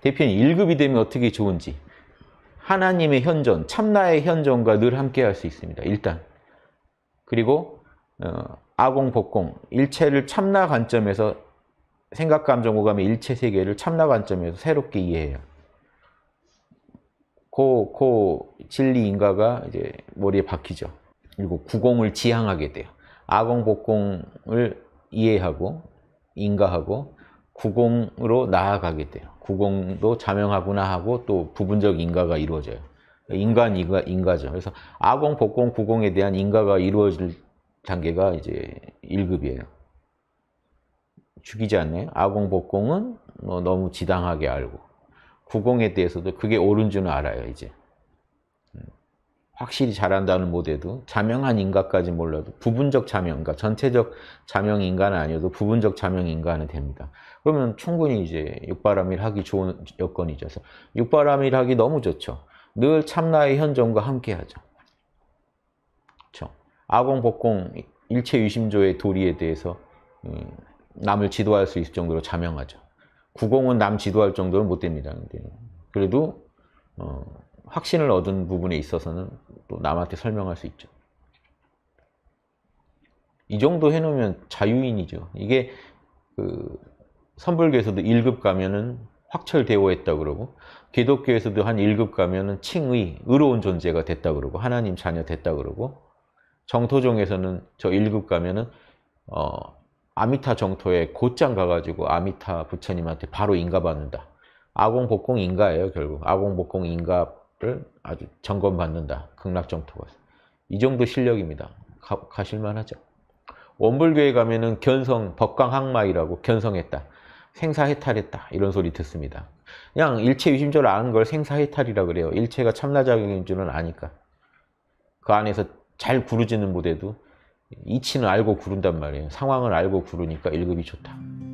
대표님 1급이 되면 어떻게 좋은지 하나님의 현존, 참나의 현존과 늘 함께 할 수 있습니다. 일단 그리고 어, 아공, 복공, 일체를 참나 관점에서 생각, 감정, 오감의 일체 세계를 참나 관점에서 새롭게 이해해요. 고, 고, 진리, 인가가 이제 머리에 박히죠. 그리고 구공을 지향하게 돼요. 아공, 복공을 이해하고, 인가하고, 구공으로 나아가게 돼요. 구공도 자명하구나 하고 또 부분적 인가가 이루어져요. 인간 인가, 인가죠. 그래서 아공, 복공, 구공에 대한 인가가 이루어질 단계가 이제 1급이에요. 죽이지 않네요. 아공, 복공은 뭐 너무 지당하게 알고 구공에 대해서도 그게 옳은 줄은 알아요, 이제. 확실히 잘한다는 못해도 자명한 인가까지 몰라도 부분적 자명인가 그러니까 전체적 자명인가는 아니어도 부분적 자명인가는 됩니다. 그러면 충분히 이제 육바람일 하기 좋은 여건이죠. 육바람일 하기 너무 좋죠. 늘 참나의 현존과 함께 하죠. 그렇죠? 아공, 복공, 일체 유심조의 도리에 대해서 음, 남을 지도할 수 있을 정도로 자명하죠. 구공은 남 지도할 정도는 못 됩니다. 그래도 어, 확신을 얻은 부분에 있어서는 또 남한테 설명할 수 있죠. 이 정도 해놓으면 자유인이죠. 이게 그 선불교에서도 1급 가면은 확철대오했다 그러고 기독교에서도 한 1급 가면은 칭의, 의로운 존재가 됐다 그러고 하나님 자녀 됐다 그러고 정토종에서는 저 1급 가면은 어, 아미타 정토에 곧장 가가지고 아미타 부처님한테 바로 인가받는다. 아공복공 인가예요 결국. 아공복공 인가 를 아주 점검받는다. 극락정토가. 이 정도 실력입니다. 가, 실만하죠 원불교에 가면은 견성, 법강항마이라고 견성했다. 생사해탈했다. 이런 소리 듣습니다. 그냥 일체 유심조를 아는 걸 생사해탈이라 그래요. 일체가 참나작용인 줄은 아니까. 그 안에서 잘 구르지는 못해도 이치는 알고 구른단 말이에요. 상황을 알고 구르니까 1급이 좋다.